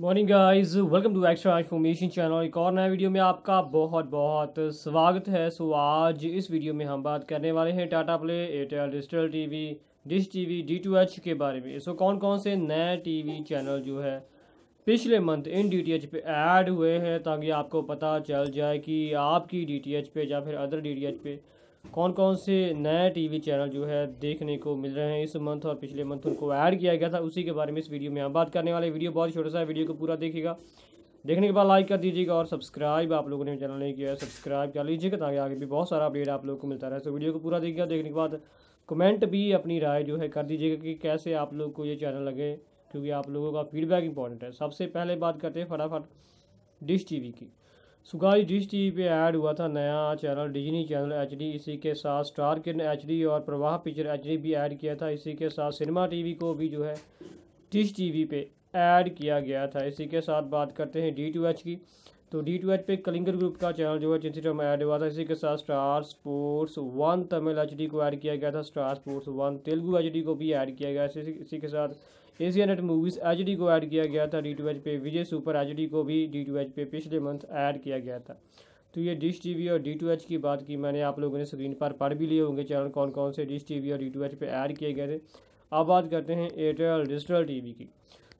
morning guys welcome to extra information channel एक और नया वीडियो में आपका बहुत बहुत स्वागत है सो आज इस वीडियो में हम बात करने वाले हैं Tata Play Airtel digital TV Dish TV एच के बारे में सो कौन कौन से नए टीवी चैनल जो है पिछले मंथ इन डीटीएच पे ऐड हुए हैं ताकि आपको पता चल जाए कि आपकी एच पे या फिर अदर एच पे कौन कौन से नए टीवी चैनल जो है देखने को मिल रहे हैं इस मंथ और पिछले मंथ उनको ऐड किया गया था उसी के बारे में इस वीडियो में हम बात करने वाले वीडियो बहुत छोटा सा है वीडियो को पूरा देखिएगा देखने के बाद लाइक कर दीजिएगा और सब्सक्राइब आप लोगों ने चैनल नहीं किया है सब्सक्राइब कर लीजिएगा ताकि आगे भी बहुत सारा अपडेट आप लोग को मिलता रहे तो वीडियो को पूरा देखिएगा देखने के बाद कमेंट भी अपनी राय जो है कर दीजिएगा कि कैसे आप लोग को ये चैनल लगे क्योंकि आप लोगों का फीडबैक इंपॉर्टेंट है सबसे पहले बात करते हैं फटाफट डिश टी की सुगाई डिश टीवी पे ऐड हुआ था नया चैनल डिजनी चैनल एच इसी के साथ स्टार किरण एच और प्रवाह पिक्चर एच भी ऐड किया था इसी के साथ सिनेमा टीवी को भी जो है डिश टीवी पे ऐड किया गया था इसी के साथ बात करते हैं डी टू एच की तो डी टू एच पे कलिंगर ग्रुप का चैनल जो है जिनसे हम ऐड हुआ था इसी के साथ star sports one Tamil H D को ऐड किया गया था star sports one Telugu H D को भी ऐड किया गया इसी इसी के साथ Asianet movies H D को ऐड किया गया था डी टू एच पे विजय सुपर एच डी को भी डी टू एच पे पिछले मंथ ऐड किया गया था तो ये डिश टी वी और डी टू एच की बात की मैंने आप लोगों ने स्क्रीन पर पढ़ भी लिए होंगे चैनल कौन कौन से डिश टी वी और डी टू एच पे ऐड किए गए थे अब बात करते हैं एयरटेल डिजिटल टी वी की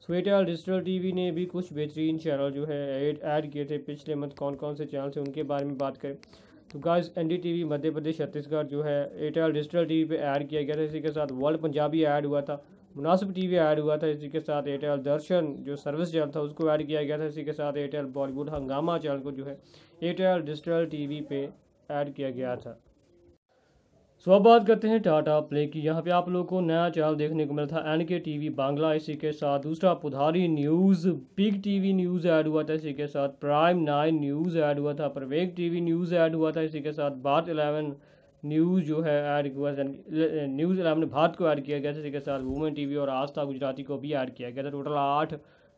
स्वेटल डिजिटल टीवी ने भी कुछ बेहतरीन चैनल जो है ऐड किए थे पिछले मंथ कौन कौन से चैनल थे उनके बारे में बात करें तो गाइस एनडीटीवी मध्य प्रदेश छत्तीसगढ़ जो है एयरटेल डिजिटल टीवी पे ऐड किया गया था इसी के साथ वर्ल्ड पंजाबी ऐड हुआ था मुनासिब टीवी ऐड हुआ था इसी के साथ एयरटेल दर्शन जो सर्विस चैनल था उसको ऐड किया गया था इसी के साथ एयरटेल बॉलीवुड हंगामा चैनल को जो है एयरटेल डिजिटल टीवी पे ऐड किया गया था सो अब बात करते हैं टाटा प्ले की यहाँ पे आप लोगों को नया चैनल देखने को मिला था एन के टी वी बांग्ला इसी के साथ दूसरा Pudhari news Big TV news add हुआ था इसी के साथ प्राइम नाइन न्यूज़ ऐड हुआ था प्रवेग टीवी न्यूज़ ऐड हुआ था इसी के साथ भारत इलेवन न्यूज़ जो है ऐड हुआ था न्यूज़ इलेवन भारत को ऐड किया गया था इसी के साथ वुमेन टी और आस्था गुजराती को भी ऐड किया गया था टोटल आठ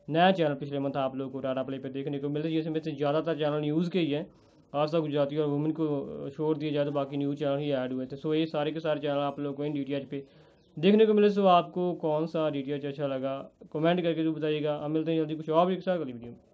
नया चैनल पिछले मंथ आप लोगों को टाटा प्ले पर देखने को मिलता है जिसमें से ज़्यादातर चैनल न्यूज़ के ही हैं आज तक गुजराती और वुमेन को छोड़ दिया जाए तो बाकी न्यूज़ चैनल ही ऐड हुए थे सो ये सारे के सारे चैनल आप लोग को इन डी पे देखने को मिले सो आपको कौन सा डी अच्छा लगा कमेंट करके जो बताइएगा अब मिलते हैं जल्दी कुछ और भी एक साथ वीडियो में